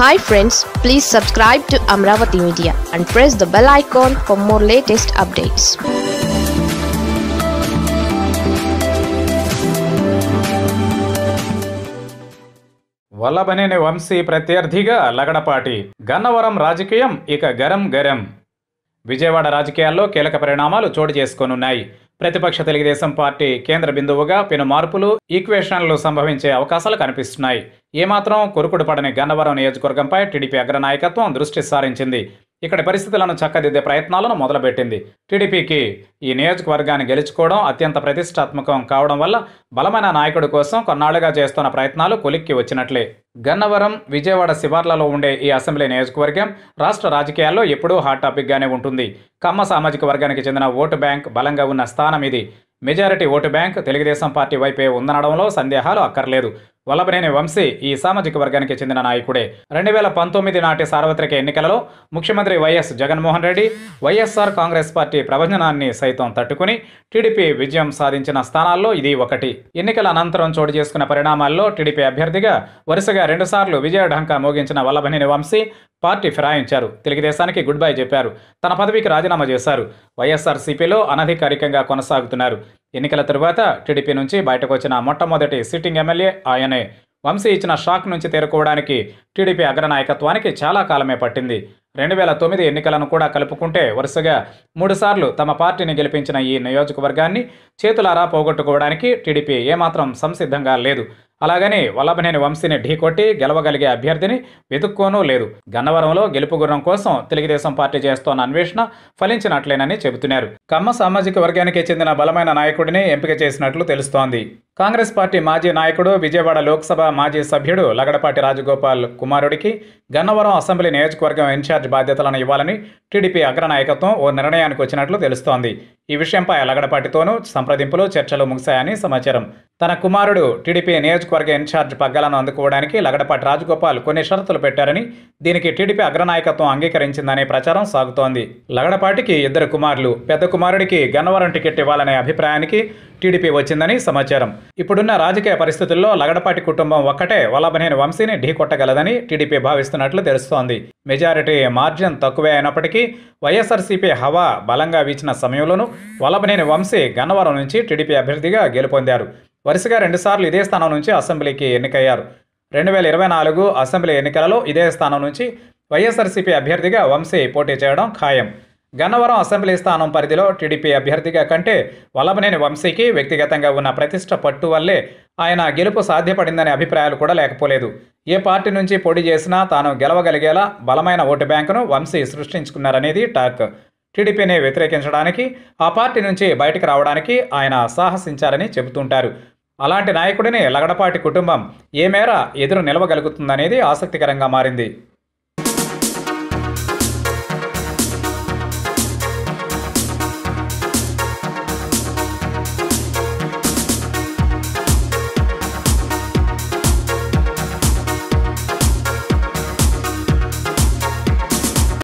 hi friends please subscribe to Amaravati media and press the bell icon for more latest updates Vallabhaneni Vamsi ప్రత్యర్థిగా లగడపాటి గన్నవరం రాజకీయం ఇక గరం గరం విజయవాడ రాజకీయాల్లో కీలక పరిణామాలు చోటు చేసుకోనున్నాయి ప్రతిపక్ష తెలుగుదేశం పార్టీ కేంద్ర బిందువుగా పెను మార్పులు ఈక్వేషన్లు సంభవించే అవకాశాలు కనిపిస్తున్నాయి ఏమాత్రం కొరుకుడు పడని గన్నవరం నియోజకవర్గంపై టీడీపీ అగ్రనాయకత్వం దృష్టి సారించింది ఇక్కడ పరిస్థితులను చక్కదిద్దే ప్రయత్నాలను మొదలుపెట్టింది టీడీపీకి ఈ నియోజకవర్గాన్ని గెలుచుకోవడం అత్యంత ప్రతిష్టాత్మకం కావడం వల్ల బలమైన నాయకుడి కోసం కొన్నాళ్లుగా చేస్తున్న ప్రయత్నాలు కొలిక్కి వచ్చినట్లే గన్నవరం విజయవాడ శివార్లలో ఉండే ఈ అసెంబ్లీ నియోజకవర్గం రాష్ట్ర రాజకీయాల్లో ఎప్పుడూ హాట్ టాపిక్గానే ఉంటుంది కమ్మ సామాజిక వర్గానికి చెందిన ఓటు బ్యాంక్ బలంగా ఉన్న స్థానం ఇది majority vote bank Telugu Desam Party వైపే ఉందనడంలో సందేహాలు అక్కర్లేదు వల్లభనేని వంశీ ఈ సామాజిక వర్గానికి చెందిన నాయకుడే రెండు వేల పంతొమ్మిది నాటి సార్వత్రిక ఎన్నికలలో ముఖ్యమంత్రి YS Jaganmohan Reddy YSR Congress Party ప్రవచనాన్ని సైతం తట్టుకుని టీడీపీ విజయం సాధించిన స్థానాల్లో ఇది ఒకటి ఎన్నికల అనంతరం చోటు చేసుకున్న పరిణామాల్లో టీడీపీ అభ్యర్థిగా వరుసగా రెండుసార్లు విజయ ఢంకా మోగించిన వల్లభనేని వంశీ పార్టీ ఫిరాయించారు తెలుగుదేశానికి గుడ్ బై చెప్పారు తన పదవికి రాజీనామా చేశారు వైఎస్ఆర్సీపీలో అనధికారికంగా కొనసాగుతున్నారు ఎన్నికల తరువాత టీడీపీ నుంచి బయటకు వచ్చిన మొట్టమొదటి సిట్టింగ్ ఎమ్మెల్యే ఆయనే వంశీ ఇచ్చిన షాక్ నుంచి తేరుకోవడానికి టీడీపీ అగ్రనాయకత్వానికి చాలా కాలమే పట్టింది రెండు వేల తొమ్మిది ఎన్నికలను కూడా కలుపుకుంటే వరుసగా మూడుసార్లు తమ పార్టీని గెలిపించిన ఈ నియోజకవర్గాన్ని చేతులారా పోగొట్టుకోవడానికి టీడీపీ ఏమాత్రం సంసిద్ధంగా లేదు అలాగని వల్లభనేని వంశీని ఢీకొట్టి గెలవగలిగే అభ్యర్థిని వెతుక్కోనూ లేదు గన్నవరంలో గెలుపు గుర్రం కోసం తెలుగుదేశం పార్టీ చేస్తోన్న అన్వేషణ ఫలించినట్లేనని చెబుతున్నారు కమ్మ సామాజిక వర్గానికి చెందిన బలమైన నాయకుడిని ఎంపిక చేసినట్లు తెలుస్తోంది కాంగ్రెస్ పార్టీ మాజీ నాయకుడు విజయవాడ లోక్సభ మాజీ సభ్యుడు లగడపాటి రాజగోపాల్ కుమారుడికి గన్నవరం అసెంబ్లీ నియోజకవర్గం ఇన్ఛార్జ్ బాధ్యతలను ఇవ్వాలని టీడీపీ అగ్రనాయకత్వం ఓ నిర్ణయానికి వచ్చినట్లు తెలుస్తోంది ఈ విషయంపై లగడపాటితోనూ సంప్రదింపులు చర్చలు ముగిశాయని సమాచారం తన కుమారుడు టీడీపీ నియోజకవర్గ ఇన్ఛార్జ్ పగ్గాలను అందుకోవడానికి లగడపాటి రాజగోపాల్ కొన్ని షరతులు పెట్టారని దీనికి టీడీపీ అగ్రనాయకత్వం అంగీకరించిందనే ప్రచారం సాగుతోంది లగడపాటికి ఇద్దరు కుమారులు పెద్ద కుమారుడికి గన్నవరం టికెట్ ఇవ్వాలనే అభిప్రాయానికి టీడీపీ వచ్చిందని సమాచారం ఇప్పుడున్న రాజకీయ పరిస్థితుల్లో లగడపాటి కుటుంబం ఒక్కటే వల్లభనేని వంశీని ఢీకొట్టగలదని టీడీపీ భావిస్తున్నట్లు తెలుస్తోంది మెజారిటీ మార్జిన్ తక్కువే అయినప్పటికీ వైఎస్ఆర్సీపీ హవా బలంగా వీచిన సమయంలోనూ వల్లభనేని వంశీ గన్నవరం నుంచి టీడీపీ అభ్యర్థిగా గెలుపొందారు వరుసగా రెండుసార్లు ఇదే స్థానం నుంచి అసెంబ్లీకి ఎన్నికయ్యారు రెండు వేల ఇరవై నాలుగు అసెంబ్లీ ఎన్నికలలో ఇదే స్థానం నుంచి వైఎస్ఆర్సీపీ అభ్యర్థిగా వంశీ పోటీ చేయడం ఖాయం గన్నవరం అసెంబ్లీ స్థానం పరిధిలో టీడీపీ అభ్యర్థిగా కంటే వల్లభనేని వంశీకి వ్యక్తిగతంగా ఉన్న ప్రతిష్ట పట్టు వల్లే ఆయన గెలుపు సాధ్యపడిందనే అభిప్రాయాలు కూడా లేకపోలేదు ఏ పార్టీ నుంచి పోటీ చేసినా తాను గెలవగలిగేలా బలమైన ఓటు బ్యాంకును వంశీ సృష్టించుకున్నారనేది టాక్ టీడీపీని వ్యతిరేకించడానికి ఆ పార్టీ నుంచి బయటకు రావడానికి ఆయన సాహసించారని చెబుతుంటారు అలాంటి నాయకుడిని లగడపాటి కుటుంబం ఏ మేర ఎదురు నిలవగలుగుతుందనేది ఆసక్తికరంగా మారింది